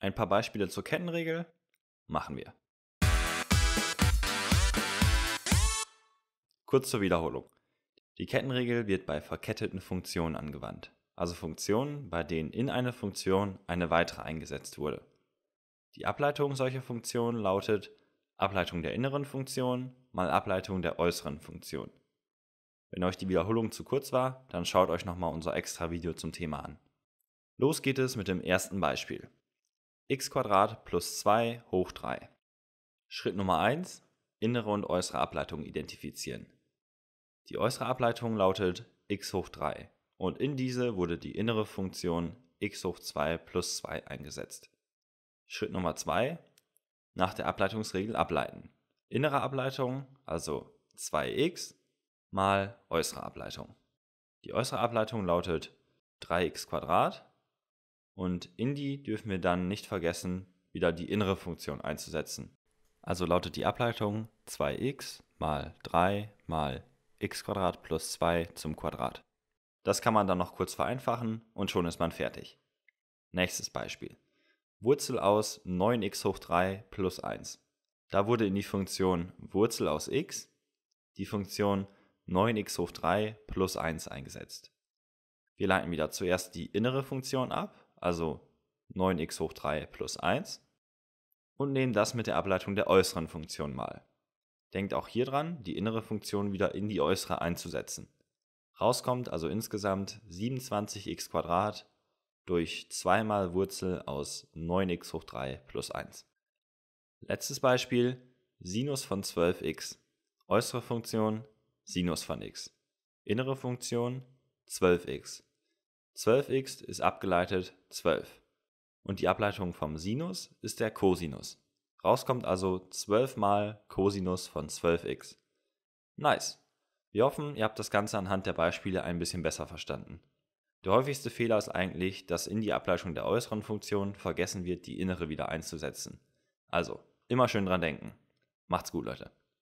Ein paar Beispiele zur Kettenregel machen wir. Kurz zur Wiederholung. Die Kettenregel wird bei verketteten Funktionen angewandt, also Funktionen, bei denen in eine Funktion eine weitere eingesetzt wurde. Die Ableitung solcher Funktionen lautet Ableitung der inneren Funktion mal Ableitung der äußeren Funktion. Wenn euch die Wiederholung zu kurz war, dann schaut euch nochmal unser extra Video zum Thema an. Los geht es mit dem ersten Beispiel x plus 2 hoch 3. Schritt Nummer 1. Innere und äußere Ableitung identifizieren. Die äußere Ableitung lautet x hoch 3 und in diese wurde die innere Funktion x hoch 2 plus 2 eingesetzt. Schritt Nummer 2. Nach der Ableitungsregel ableiten. Innere Ableitung, also 2x mal äußere Ableitung. Die äußere Ableitung lautet 3x und in die dürfen wir dann nicht vergessen, wieder die innere Funktion einzusetzen. Also lautet die Ableitung 2x mal 3 mal x plus 2 zum Quadrat. Das kann man dann noch kurz vereinfachen und schon ist man fertig. Nächstes Beispiel. Wurzel aus 9x hoch 3 plus 1. Da wurde in die Funktion Wurzel aus x die Funktion 9x hoch 3 plus 1 eingesetzt. Wir leiten wieder zuerst die innere Funktion ab also 9x hoch 3 plus 1, und nehmen das mit der Ableitung der äußeren Funktion mal. Denkt auch hier dran, die innere Funktion wieder in die äußere einzusetzen. Rauskommt also insgesamt 27x durch 2 mal Wurzel aus 9x hoch 3 plus 1. Letztes Beispiel, Sinus von 12x. Äußere Funktion, Sinus von x. Innere Funktion, 12x. 12x ist abgeleitet 12. Und die Ableitung vom Sinus ist der Cosinus. Rauskommt also 12 mal Cosinus von 12x. Nice. Wir hoffen, ihr habt das Ganze anhand der Beispiele ein bisschen besser verstanden. Der häufigste Fehler ist eigentlich, dass in die Ableitung der äußeren Funktion vergessen wird, die innere wieder einzusetzen. Also, immer schön dran denken. Macht's gut, Leute.